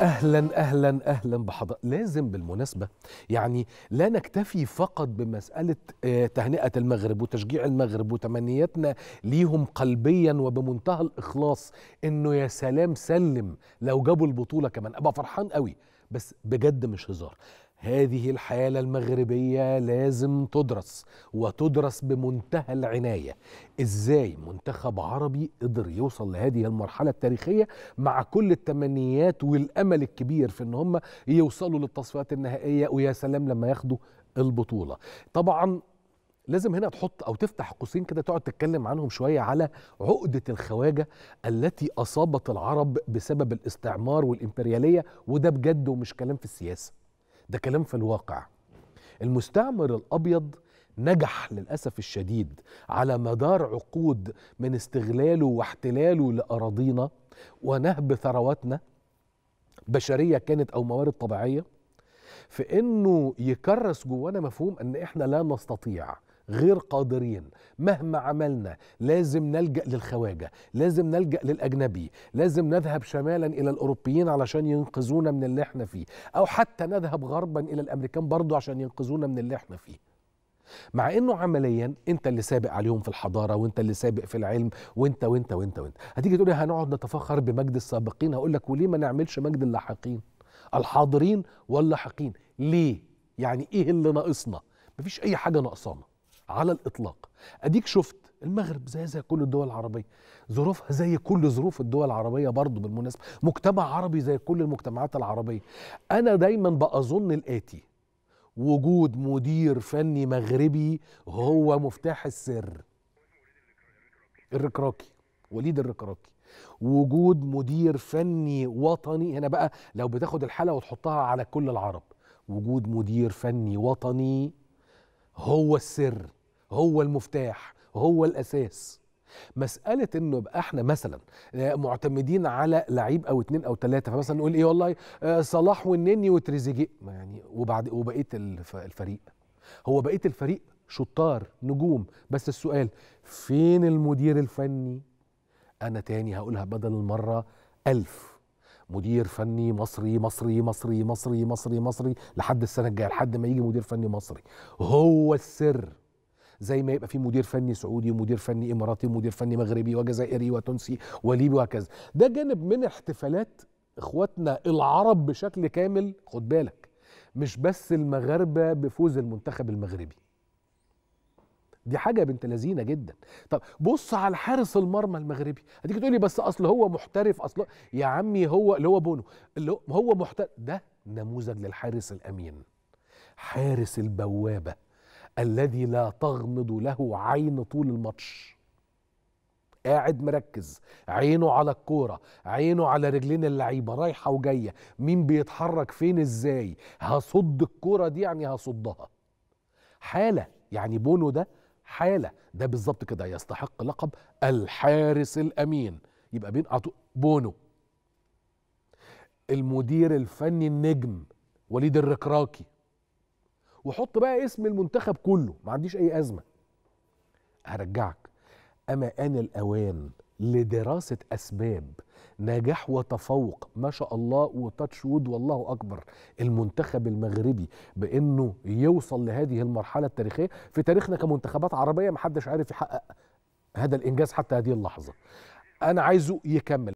اهلا اهلا اهلا بحضرتك لازم بالمناسبه يعني لا نكتفي فقط بمساله آه، تهنئه المغرب وتشجيع المغرب وتمنياتنا ليهم قلبيا وبمنتهى الاخلاص انه يا سلام سلم لو جابوا البطوله كمان ابقى فرحان قوي بس بجد مش هزار هذه الحاله المغربيه لازم تدرس وتدرس بمنتهى العنايه ازاي منتخب عربي قدر يوصل لهذه المرحله التاريخيه مع كل التمنيات والامل الكبير في ان هم يوصلوا للتصفيات النهائيه ويا سلام لما ياخدوا البطوله طبعا لازم هنا تحط او تفتح قوسين كده تقعد تتكلم عنهم شويه على عقده الخواجه التي اصابت العرب بسبب الاستعمار والامبرياليه وده بجد ومش كلام في السياسه ده كلام في الواقع المستعمر الابيض نجح للاسف الشديد على مدار عقود من استغلاله واحتلاله لاراضينا ونهب ثرواتنا بشريه كانت او موارد طبيعيه في انه يكرس جوانا مفهوم ان احنا لا نستطيع غير قادرين مهما عملنا لازم نلجا للخواجه لازم نلجا للاجنبي لازم نذهب شمالا الى الاوروبيين علشان ينقذونا من اللي احنا فيه او حتى نذهب غربا الى الامريكان برضه عشان ينقذونا من اللي احنا فيه مع انه عمليا انت اللي سابق عليهم في الحضاره وانت اللي سابق في العلم وانت وانت وانت وانت هتيجي تقول هنقعد نتفخر بمجد السابقين هقول لك وليه ما نعملش مجد اللاحقين الحاضرين واللاحقين ليه يعني ايه اللي ناقصنا مفيش اي حاجه ناقصانا على الاطلاق اديك شفت المغرب زي زي كل الدول العربيه ظروفها زي كل ظروف الدول العربيه برضه بالمناسبه مجتمع عربي زي كل المجتمعات العربيه انا دايما بأظن الاتي وجود مدير فني مغربي هو مفتاح السر الركراكي وليد الركراكي وجود مدير فني وطني هنا بقى لو بتاخد الحاله وتحطها على كل العرب وجود مدير فني وطني هو السر هو المفتاح هو الاساس مسألة إنه يبقى إحنا مثلا آه، معتمدين على لعيب أو اتنين أو تلاتة فمثلا نقول إيه والله آه، صلاح والنني وتريزيجيه يعني وبعد وبقية الفريق هو بقية الفريق شطار نجوم بس السؤال فين المدير الفني؟ أنا تاني هقولها بدل المرة ألف مدير فني مصري مصري مصري مصري مصري مصري لحد السنه الجايه لحد ما يجي مدير فني مصري هو السر زي ما يبقى في مدير فني سعودي ومدير فني اماراتي ومدير فني مغربي وجزائري وتونسي وليبي وهكذا ده جانب من احتفالات اخواتنا العرب بشكل كامل خد بالك مش بس المغاربه بفوز المنتخب المغربي دي حاجه بنت لذينه جدا طب بص على حارس المرمى المغربي هتيجي تقول لي بس اصل هو محترف اصل يا عمي هو اللي هو بونو اللي هو محترف ده نموذج للحارس الامين حارس البوابه الذي لا تغمض له عين طول الماتش قاعد مركز عينه على الكورة عينه على رجلين اللعيبة رايحة وجاية مين بيتحرك فين ازاي هصد الكورة دي يعني هصدها حالة يعني بونو ده حاله ده بالظبط كده يستحق لقب الحارس الامين يبقى بين مين بونو المدير الفني النجم وليد الركراكي وحط بقى اسم المنتخب كله ما عنديش اي ازمه هرجعك اما ان الاوان لدراسة أسباب نجاح وتفوق ما شاء الله وتاتش وود والله أكبر المنتخب المغربي بأنه يوصل لهذه المرحلة التاريخية في تاريخنا كمنتخبات عربية محدش عارف يحقق هذا الإنجاز حتى هذه اللحظة أنا عايزه يكمل